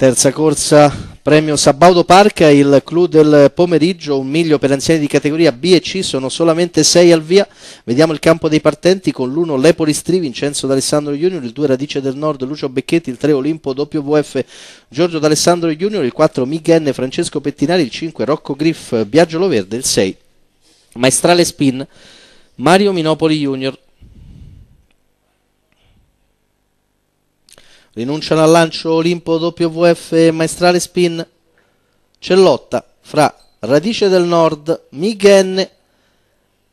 Terza corsa, premio Sabaudo Parca, il clou del pomeriggio, un miglio per anziani di categoria B e C, sono solamente 6 al via. Vediamo il campo dei partenti con l'1 Lepoli Stri, Vincenzo D'Alessandro Junior, il 2 Radice del Nord, Lucio Becchetti, il 3 Olimpo WF, Giorgio D'Alessandro Junior, il 4 Mighen, Francesco Pettinari, il 5 Rocco Griff, Biagiolo Verde, il 6 Maestrale Spin, Mario Minopoli Junior. rinunciano al lancio Olimpo WF Maestrale Spin. C'è lotta fra Radice del Nord, Mighen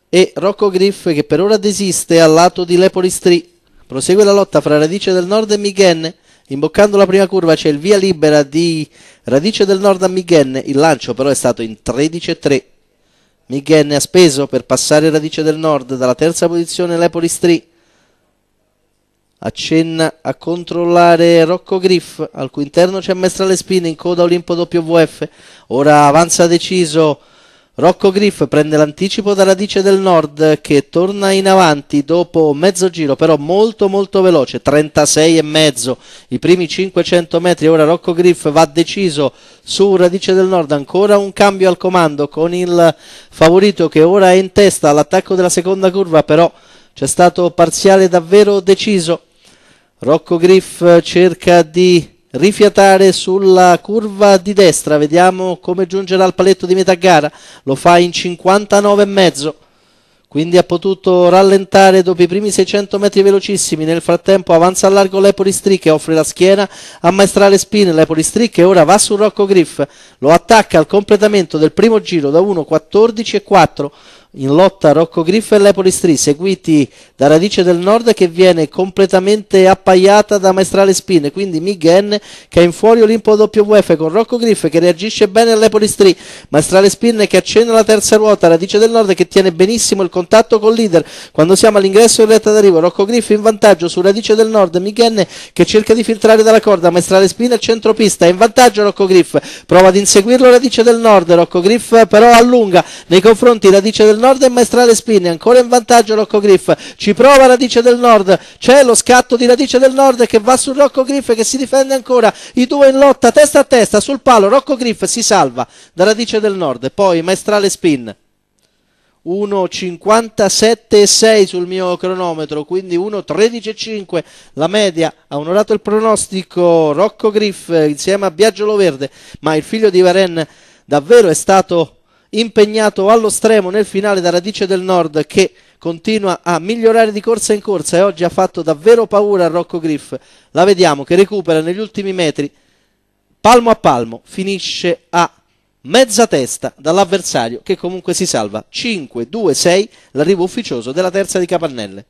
e Rocco Griff che per ora desiste al lato di Lepolis 3. Prosegue la lotta fra Radice del Nord e Mighen. Imboccando la prima curva c'è il via libera di Radice del Nord a Mighen. Il lancio però è stato in 13-3. Mighen ha speso per passare Radice del Nord dalla terza posizione Lepolis 3 accenna a controllare Rocco Griff, al cui interno c'è Mestrale Spina in coda Olimpo WF, ora avanza deciso Rocco Griff prende l'anticipo da Radice del Nord che torna in avanti dopo mezzo giro però molto molto veloce 36 e mezzo i primi 500 metri ora Rocco Griff va deciso su Radice del Nord ancora un cambio al comando con il favorito che ora è in testa all'attacco della seconda curva però c'è stato parziale davvero deciso Rocco Griff cerca di rifiatare sulla curva di destra, vediamo come giungerà al paletto di metà gara, lo fa in 59,5 quindi ha potuto rallentare dopo i primi 600 metri velocissimi, nel frattempo avanza a largo l'Eporistrick e offre la schiena a Maestrale Spin, l'Eporistrick e ora va su Rocco Griff, lo attacca al completamento del primo giro da 1.14 e 4, in lotta Rocco Griff e Lepolis 3, seguiti da Radice del Nord che viene completamente appaiata da Maestrale Spin, quindi Mighen che è in fuori Olimpo WF con Rocco Griff che reagisce bene all'Epolis 3, Maestrale Spin che accenna la terza ruota, Radice del Nord che tiene benissimo il contatto col leader, quando siamo all'ingresso in retta d'arrivo Rocco Griff in vantaggio su Radice del Nord, Mighen che cerca di filtrare dalla corda, Maestrale Spin al centropista, in vantaggio Rocco Griff, prova ad inseguirlo Radice del Nord, Rocco Griff però allunga nei confronti Radice del Nord nord e maestrale Spin, ancora in vantaggio Rocco Griff, ci prova Radice del Nord, c'è lo scatto di Radice del Nord che va su Rocco Griff che si difende ancora, i due in lotta testa a testa sul palo, Rocco Griff si salva da Radice del Nord poi maestrale Spin. 1.57,6 sul mio cronometro, quindi 1.13,5 la media. Ha onorato il pronostico Rocco Griff eh, insieme a Biagiolo Verde, ma il figlio di Varen davvero è stato impegnato allo stremo nel finale da Radice del Nord che continua a migliorare di corsa in corsa e oggi ha fatto davvero paura a Rocco Griff. La vediamo che recupera negli ultimi metri, palmo a palmo, finisce a mezza testa dall'avversario che comunque si salva. 5-2-6 l'arrivo ufficioso della terza di Capannelle.